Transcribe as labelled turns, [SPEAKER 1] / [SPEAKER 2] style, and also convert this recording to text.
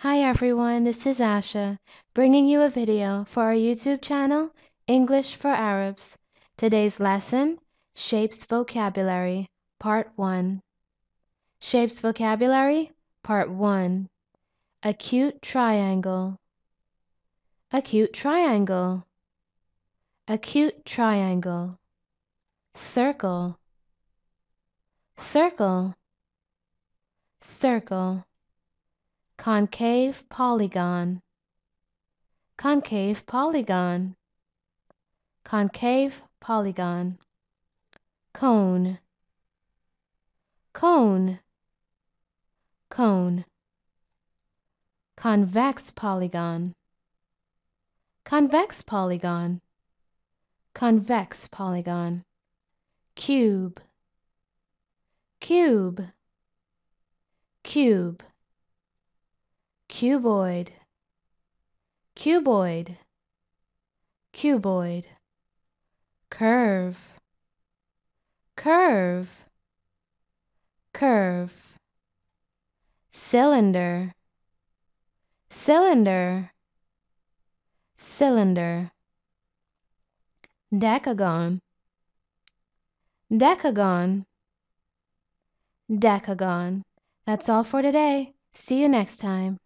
[SPEAKER 1] Hi everyone, this is Asha, bringing you a video for our YouTube channel, English for Arabs. Today's lesson, Shapes Vocabulary, Part 1. Shapes Vocabulary, Part 1. Acute Triangle. Acute Triangle. Acute Triangle. Circle. Circle. Circle. Concave polygon. Concave polygon. Concave polygon. Cone. Cone. Cone. Convex polygon. Convex polygon. Convex polygon. Cube.
[SPEAKER 2] Cube. Cube. Cuboid cuboid cuboid curve curve
[SPEAKER 1] curve cylinder cylinder cylinder decagon decagon decagon that's all for today see you next time